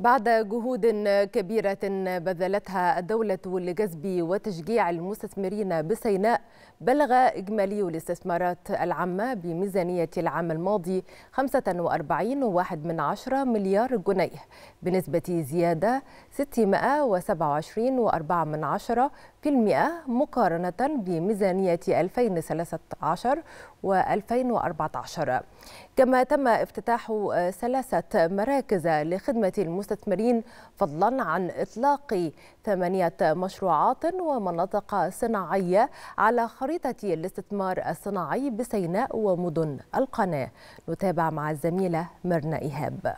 بعد جهود كبيرة بذلتها الدولة لجذب وتشجيع المستثمرين بسيناء بلغ إجمالي الاستثمارات العامة بميزانية العام الماضي 45.1 مليار جنيه بنسبة زيادة 627.4 مقارنة بميزانية 2013 و2014 كما تم افتتاح ثلاثة مراكز لخدمة المستثمرين فضلا عن إطلاق ثمانية مشروعات ومناطق صناعية على خريطة الاستثمار الصناعي بسيناء ومدن القناة نتابع مع الزميلة مرنا إيهاب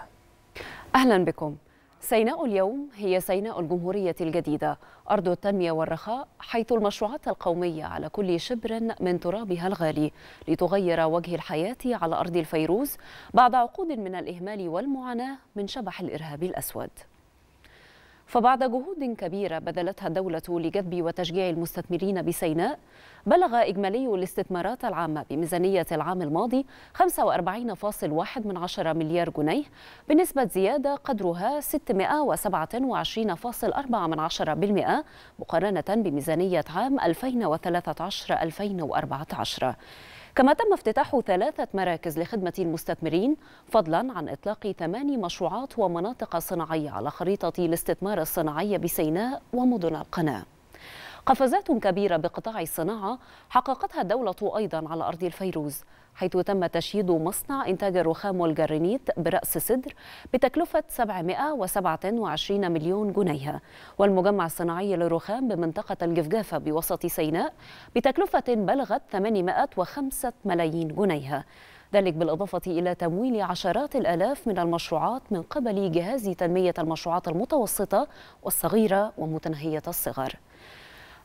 أهلا بكم سيناء اليوم هي سيناء الجمهورية الجديدة أرض التنمية والرخاء حيث المشروعات القومية على كل شبر من ترابها الغالي لتغير وجه الحياة على أرض الفيروز بعد عقود من الإهمال والمعاناة من شبح الإرهاب الأسود فبعد جهود كبيرة بذلتها الدولة لجذب وتشجيع المستثمرين بسيناء بلغ إجمالي الاستثمارات العامة بميزانية العام الماضي 45.1 من عشرة مليار جنيه بنسبة زيادة قدرها 627.4 من بالمئة مقارنة بميزانية عام 2013-2014 كما تم افتتاح ثلاثة مراكز لخدمة المستثمرين فضلا عن إطلاق ثماني مشروعات ومناطق صناعية على خريطة الاستثمار الصناعي بسيناء ومدن القناة قفزات كبيرة بقطاع الصناعة حققتها الدولة أيضا على أرض الفيروز حيث تم تشييد مصنع إنتاج الرخام والجرانيت برأس سدر بتكلفة 727 مليون جنيه والمجمع الصناعي للرخام بمنطقة الجفجافة بوسط سيناء بتكلفة بلغت 805 ملايين جنيه ذلك بالإضافة إلى تمويل عشرات الآلاف من المشروعات من قبل جهاز تنمية المشروعات المتوسطة والصغيرة ومتناهية الصغر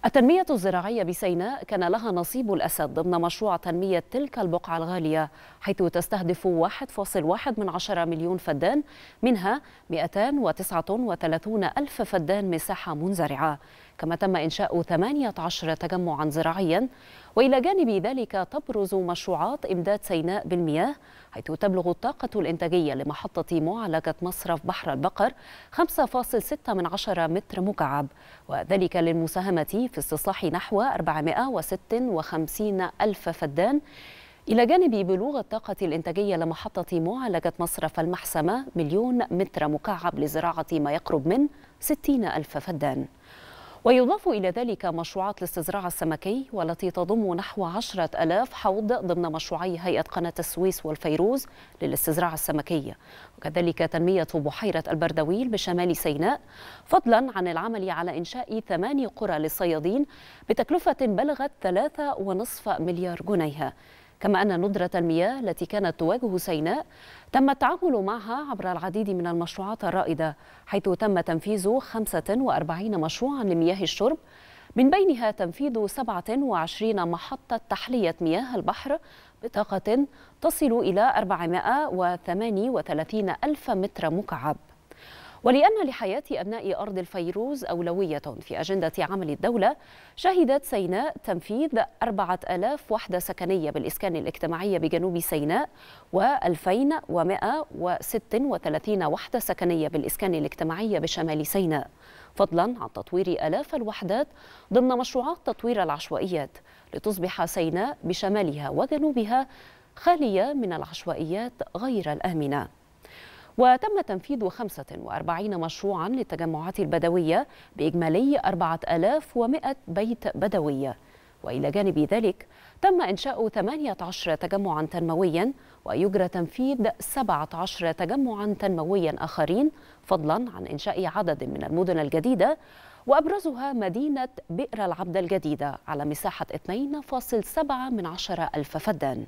التنمية الزراعية بسيناء كان لها نصيب الأسد ضمن مشروع تنمية تلك البقعة الغالية حيث تستهدف 1.1 من عشرة مليون فدان منها 239 ألف فدان مساحة منزرعة كما تم إنشاء 18 تجمعا زراعيا وإلى جانب ذلك تبرز مشروعات إمداد سيناء بالمياه حيث تبلغ الطاقة الإنتاجية لمحطة معالجة مصرف بحر البقر 5.6 من عشرة متر مكعب وذلك للمساهمة في استصلاح نحو 456 ألف فدان إلى جانب بلوغ الطاقة الإنتاجية لمحطة معالجة مصرف المحسمة مليون متر مكعب لزراعة ما يقرب من 60 ألف فدان ويضاف إلى ذلك مشروعات الاستزراع السمكي والتي تضم نحو عشرة ألاف حوض ضمن مشروعي هيئة قناة السويس والفيروز للاستزراع السمكي وكذلك تنمية بحيرة البردويل بشمال سيناء فضلا عن العمل على إنشاء ثماني قرى للصيادين بتكلفة بلغت 3.5 مليار جنيه كما أن ندرة المياه التي كانت تواجه سيناء تم التعامل معها عبر العديد من المشروعات الرائدة حيث تم تنفيذ 45 مشروعا لمياه الشرب من بينها تنفيذ 27 محطة تحلية مياه البحر بطاقة تصل إلى 438 ألف متر مكعب ولأن لحياة أبناء أرض الفيروز أولوية في أجندة عمل الدولة شهدت سيناء تنفيذ 4000 وحدة سكنية بالإسكان الاجتماعي بجنوب سيناء و2136 وحدة سكنية بالإسكان الاجتماعي بشمال سيناء فضلا عن تطوير آلاف الوحدات ضمن مشروعات تطوير العشوائيات لتصبح سيناء بشمالها وجنوبها خالية من العشوائيات غير الآمنة وتم تنفيذ 45 مشروعا للتجمعات البدوية بإجمالي 4100 بيت بدوية وإلى جانب ذلك تم إنشاء 18 تجمعا تنمويا ويجرى تنفيذ 17 تجمعا تنمويا آخرين فضلا عن إنشاء عدد من المدن الجديدة وأبرزها مدينة بئر العبد الجديدة على مساحة 2.7 من عشر ألف فدان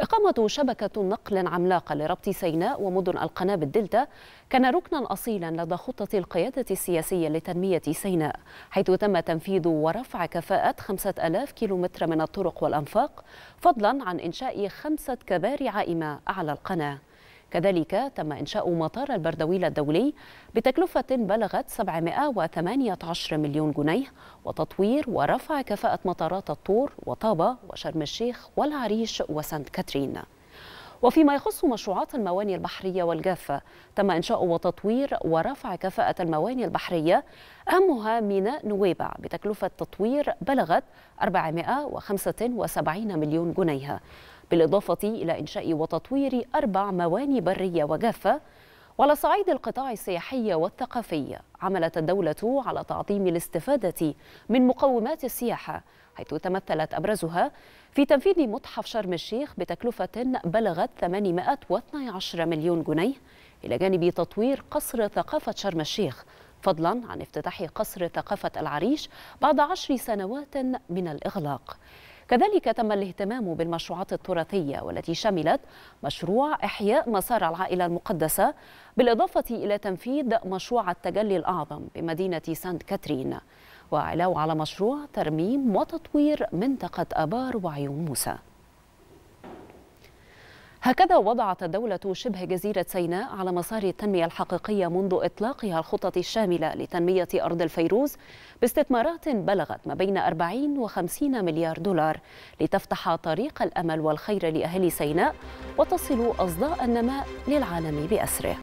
إقامة شبكة نقل عملاقة لربط سيناء ومدن القناة بالدلتا كان ركنا أصيلا لدى خطة القيادة السياسية لتنمية سيناء حيث تم تنفيذ ورفع كفاءة 5000 كيلومتر من الطرق والأنفاق فضلا عن إنشاء خمسة كباري عائمة على القناة كذلك تم إنشاء مطار البردويل الدولي بتكلفة بلغت 718 مليون جنيه وتطوير ورفع كفاءة مطارات الطور وطابة وشرم الشيخ والعريش وسانت كاترين وفيما يخص مشروعات المواني البحرية والجافة تم إنشاء وتطوير ورفع كفاءة المواني البحرية أهمها ميناء نويبع بتكلفة تطوير بلغت 475 مليون جنيه بالإضافة إلى إنشاء وتطوير أربع مواني برية وجافة وعلى صعيد القطاع السياحي والثقافي عملت الدولة على تعظيم الاستفادة من مقومات السياحة حيث تمثلت أبرزها في تنفيذ متحف شرم الشيخ بتكلفة بلغت 812 مليون جنيه إلى جانب تطوير قصر ثقافة شرم الشيخ فضلا عن افتتاح قصر ثقافة العريش بعد عشر سنوات من الإغلاق كذلك تم الاهتمام بالمشروعات التراثية والتي شملت مشروع إحياء مسار العائلة المقدسة بالإضافة إلى تنفيذ مشروع التجلي الأعظم بمدينة سانت كاترين وعلاوة على مشروع ترميم وتطوير منطقة أبار وعيون موسى هكذا وضعت الدولة شبه جزيرة سيناء على مسار التنمية الحقيقية منذ إطلاقها الخطط الشاملة لتنمية أرض الفيروز باستثمارات بلغت ما بين 40 و 50 مليار دولار لتفتح طريق الأمل والخير لأهل سيناء وتصل أصداء النماء للعالم بأسره